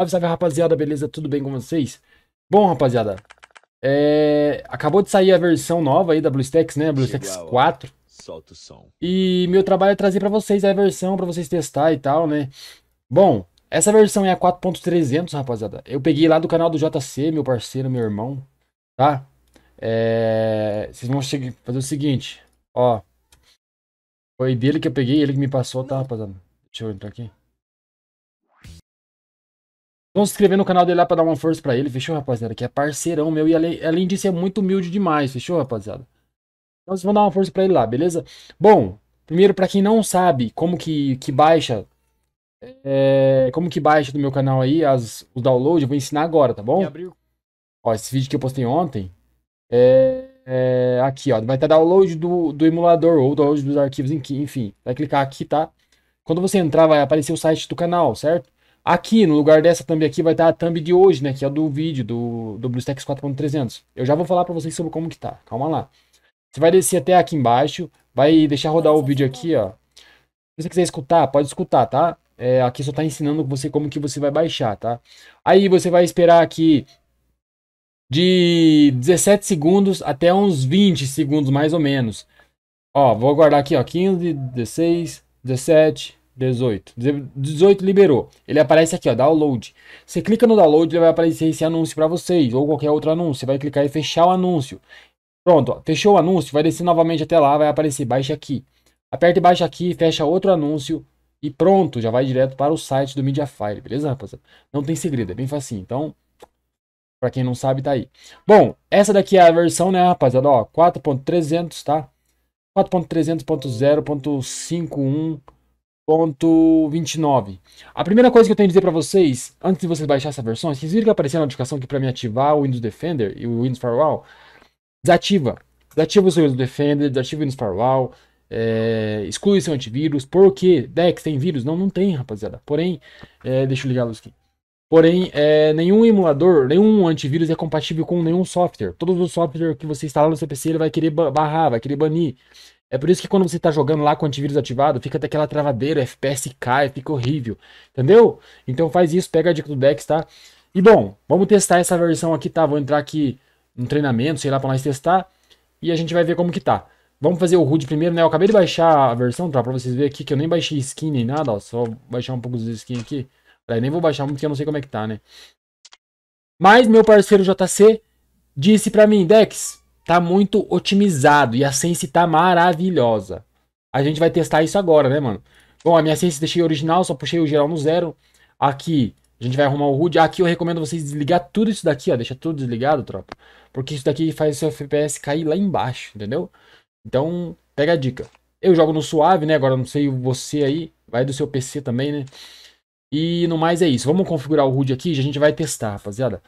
Salve, salve rapaziada, beleza? Tudo bem com vocês? Bom, rapaziada, é... acabou de sair a versão nova aí da BlueStacks, né? BlueStacks 4. Solta o som. E meu trabalho é trazer para vocês a versão para vocês testar e tal, né? Bom, essa versão é a 4.300, rapaziada. Eu peguei lá do canal do JC, meu parceiro, meu irmão, tá? É... Vocês vão fazer o seguinte, ó. Foi dele que eu peguei, ele que me passou, tá, rapaziada? Deixa eu entrar aqui. Então se inscrever no canal dele lá pra dar uma força pra ele, fechou, rapaziada? Que é parceirão meu e além, além disso é muito humilde demais, fechou, rapaziada? Então vocês vão dar uma força pra ele lá, beleza? Bom, primeiro pra quem não sabe como que, que baixa... É, como que baixa do meu canal aí as, o download, eu vou ensinar agora, tá bom? Ó, esse vídeo que eu postei ontem é, é, aqui, ó. Vai estar download do, do emulador ou download dos arquivos, enfim. Vai clicar aqui, tá? Quando você entrar, vai aparecer o site do canal, certo? Aqui, no lugar dessa thumb aqui, vai estar a thumb de hoje, né? Que é do vídeo, do, do BlueStacks 4.300. Eu já vou falar para vocês sobre como que tá. Calma lá. Você vai descer até aqui embaixo, vai deixar rodar o vídeo aqui, ó. Se você quiser escutar, pode escutar, tá? É, aqui só tá ensinando você como que você vai baixar, tá? Aí você vai esperar aqui de 17 segundos até uns 20 segundos, mais ou menos. Ó, vou aguardar aqui, ó. 15, 16, 17, 18. 18 liberou. Ele aparece aqui, ó, download. Você clica no download, ele vai aparecer esse anúncio para vocês, ou qualquer outro anúncio. Você vai clicar e fechar o anúncio. Pronto, ó, fechou o anúncio, vai descer novamente até lá, vai aparecer baixa aqui. Aperta e baixa aqui, fecha outro anúncio e pronto, já vai direto para o site do Mediafire, beleza, rapaziada? Não tem segredo, é bem facinho. Então, para quem não sabe, tá aí. Bom, essa daqui é a versão, né, rapaziada, ó, 4.300, tá? 4.300.0.51 Ponto A primeira coisa que eu tenho a dizer para vocês, antes de vocês baixarem essa versão, vocês viram que apareceu a notificação aqui para me ativar o Windows Defender e o Windows Firewall? Desativa. Desativa o seu Windows Defender, desativa o Windows Firewall, é, exclui seu antivírus. Por quê? Dex, tem vírus? Não, não tem, rapaziada. Porém, é, deixa eu ligar a luz aqui. Porém, é, nenhum emulador, nenhum antivírus é compatível com nenhum software. Todos os softwares que você instala no seu PC, ele vai querer barrar, vai querer banir. É por isso que quando você tá jogando lá com o antivírus ativado, fica daquela travadeira, FPS cai, fica horrível. Entendeu? Então faz isso, pega a dica do Dex, tá? E bom, vamos testar essa versão aqui, tá? Vou entrar aqui no treinamento, sei lá, pra nós testar. E a gente vai ver como que tá. Vamos fazer o HUD primeiro, né? Eu acabei de baixar a versão, tá? Pra vocês verem aqui que eu nem baixei skin nem nada, ó. Só baixar um pouco dos skins aqui. Peraí, nem vou baixar muito porque eu não sei como é que tá, né? Mas meu parceiro JC disse pra mim, Dex, tá muito otimizado e a Sense tá maravilhosa. A gente vai testar isso agora, né, mano? Bom, a minha Sense deixei original, só puxei o geral no zero. Aqui, a gente vai arrumar o HUD. Aqui eu recomendo vocês desligar tudo isso daqui, ó. Deixa tudo desligado, tropa. Porque isso daqui faz o seu FPS cair lá embaixo, entendeu? Então, pega a dica. Eu jogo no suave, né? Agora não sei você aí. Vai do seu PC também, né? E no mais é isso. Vamos configurar o HUD aqui e a gente vai testar, rapaziada.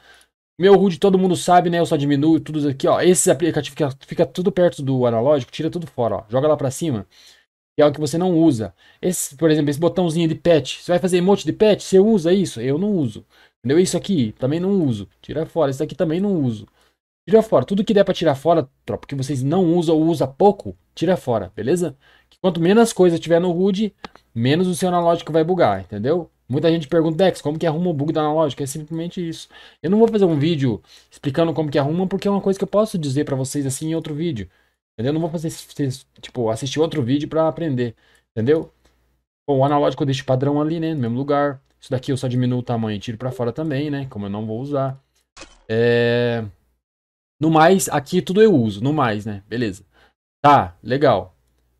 Meu HUD, todo mundo sabe, né? Eu só diminuo tudo aqui, ó. Esses aplicativos que fica tudo perto do analógico, tira tudo fora, ó. Joga lá pra cima. Que é o que você não usa. Esse, por exemplo, esse botãozinho de patch. Você vai fazer emote de patch? Você usa isso? Eu não uso. Entendeu? Isso aqui também não uso. Tira fora. Isso aqui também não uso. Tira fora. Tudo que der pra tirar fora, tropa, que vocês não usam ou usa pouco, tira fora, beleza? quanto menos coisa tiver no HUD, menos o seu analógico vai bugar, entendeu? Muita gente pergunta, Dex, como que arruma o bug da analógica? É simplesmente isso. Eu não vou fazer um vídeo explicando como que arruma, porque é uma coisa que eu posso dizer para vocês assim em outro vídeo. Entendeu? Eu não vou fazer, tipo, assistir outro vídeo para aprender. Entendeu? Bom, o analógico eu deixo padrão ali, né? No mesmo lugar. Isso daqui eu só diminuo o tamanho e tiro para fora também, né? Como eu não vou usar. É... No mais, aqui tudo eu uso. No mais, né? Beleza. Tá, legal.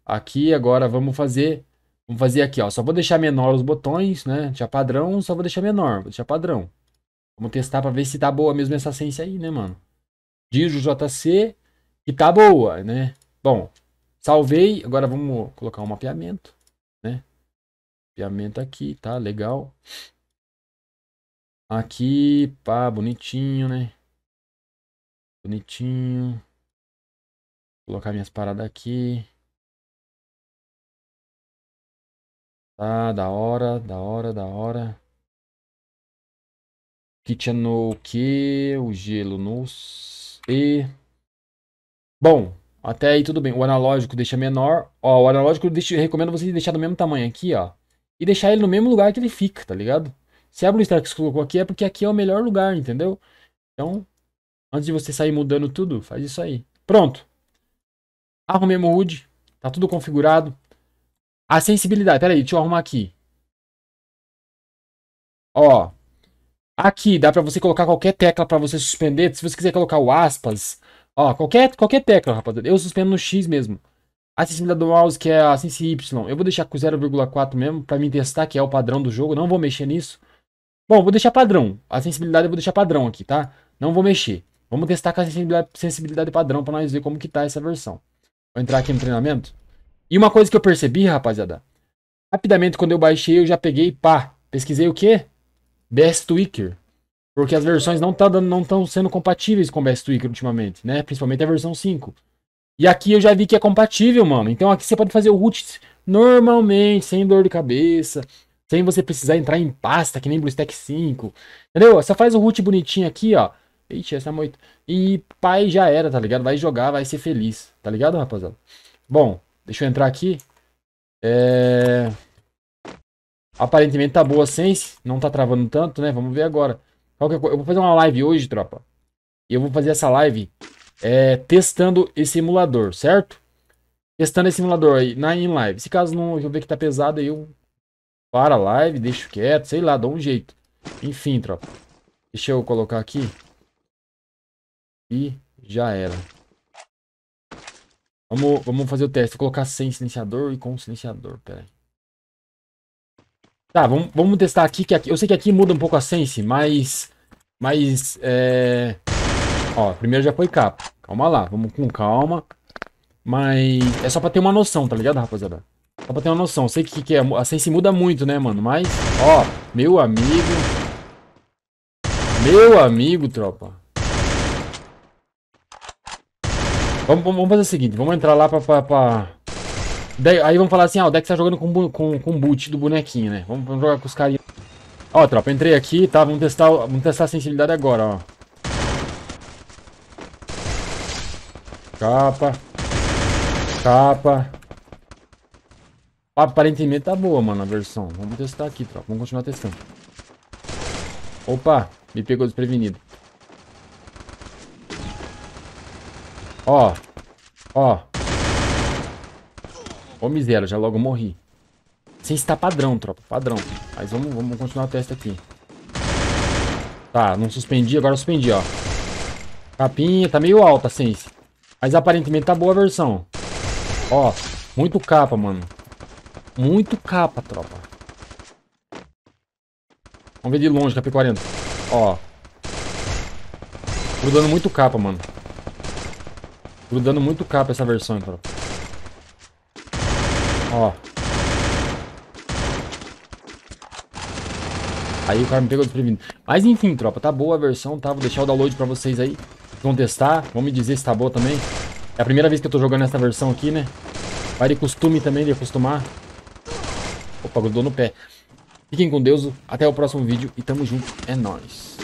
Aqui agora vamos fazer Vamos fazer aqui, ó. Só vou deixar menor os botões, né? Já padrão, só vou deixar menor. Vou deixar padrão. Vamos testar para ver se tá boa mesmo essa essência aí, né, mano? Dijo JC que tá boa, né? Bom, salvei. Agora vamos colocar um mapeamento, né? Mapeamento aqui, tá? Legal. Aqui, pá, bonitinho, né? Bonitinho. Vou colocar minhas paradas aqui. Tá, da hora, da hora, da hora. Kitchen no que? O gelo nos. E. Bom, até aí tudo bem. O analógico deixa menor. Ó, o analógico eu, deixo, eu recomendo você deixar do mesmo tamanho aqui, ó. E deixar ele no mesmo lugar que ele fica, tá ligado? Se a BlueStacks colocou aqui é porque aqui é o melhor lugar, entendeu? Então, antes de você sair mudando tudo, faz isso aí. Pronto. Arrumei o Mood, tá tudo configurado. A sensibilidade, peraí, deixa eu arrumar aqui. Ó, aqui dá para você colocar qualquer tecla para você suspender. Se você quiser colocar o aspas, ó, qualquer, qualquer tecla, rapaziada. Eu suspendo no X mesmo. A sensibilidade do mouse, que é a sensi Y. Eu vou deixar com 0,4 mesmo, para me testar, que é o padrão do jogo. Não vou mexer nisso. Bom, vou deixar padrão. A sensibilidade eu vou deixar padrão aqui, tá? Não vou mexer. Vamos testar com a sensibilidade, sensibilidade padrão para nós ver como que tá essa versão. Vou entrar aqui no treinamento. E uma coisa que eu percebi, rapaziada, rapidamente quando eu baixei, eu já peguei, pá, pesquisei o quê? Best Wicker. Porque as versões não tá não estão sendo compatíveis com Best Wicker ultimamente, né? Principalmente a versão 5. E aqui eu já vi que é compatível, mano. Então aqui você pode fazer o root normalmente, sem dor de cabeça, sem você precisar entrar em pasta, que nem BlueStack 5. Entendeu? Só faz o root bonitinho aqui, ó. Ixi, essa é muito. E pai já era, tá ligado? Vai jogar, vai ser feliz, tá ligado, rapaziada? Bom, Deixa eu entrar aqui. É... Aparentemente tá boa a sense, não tá travando tanto, né? Vamos ver agora. Qualquer coisa. Eu vou fazer uma live hoje, tropa. E eu vou fazer essa live é, testando esse emulador, certo? Testando esse emulador aí na in live. Se caso não eu ver que tá pesado, aí eu para a live, deixo quieto, sei lá, dou um jeito. Enfim, tropa. Deixa eu colocar aqui. E já era. Vamos, vamos fazer o teste. Vou colocar sem silenciador e com silenciador. Pera aí. Tá, vamos, vamos testar aqui, que aqui. Eu sei que aqui muda um pouco a sense, mas... Mas, é... Ó, primeiro já foi capa. Calma lá, vamos com calma. Mas é só pra ter uma noção, tá ligado, rapaziada? Só pra ter uma noção. Eu Sei que, que é, a sense muda muito, né, mano? Mas, ó, meu amigo... Meu amigo, tropa. Vamos, vamos fazer o seguinte, vamos entrar lá pra... pra, pra... Daí, aí vamos falar assim, ah, o deck tá jogando com, com, com boot do bonequinho, né? Vamos, vamos jogar com os carinhos. Ó, tropa, entrei aqui, tá? Vamos testar, vamos testar a sensibilidade agora, ó. Capa. Capa. Aparentemente tá boa, mano, a versão. Vamos testar aqui, tropa. Vamos continuar testando. Opa, me pegou desprevenido. Ó. Ó. Ô, miséria, já logo morri. Sem está padrão, tropa. Padrão. Mas vamos, vamos continuar o teste aqui. Tá, não suspendi, agora suspendi, ó. Capinha, tá meio alta a sense. Mas aparentemente tá boa a versão. Ó, muito capa, mano. Muito capa, tropa. Vamos ver de longe, KP40. Ó. Grudando muito capa, mano. Grudando muito capa essa versão, então. Ó. Aí o cara me pegou desprevenido. Mas enfim, tropa, tá boa a versão, tá? Vou deixar o download pra vocês aí. Vão testar, vão me dizer se tá boa também. É a primeira vez que eu tô jogando essa versão aqui, né? Vai de costume também, de acostumar. Opa, grudou no pé. Fiquem com Deus, até o próximo vídeo e tamo junto, é nóis.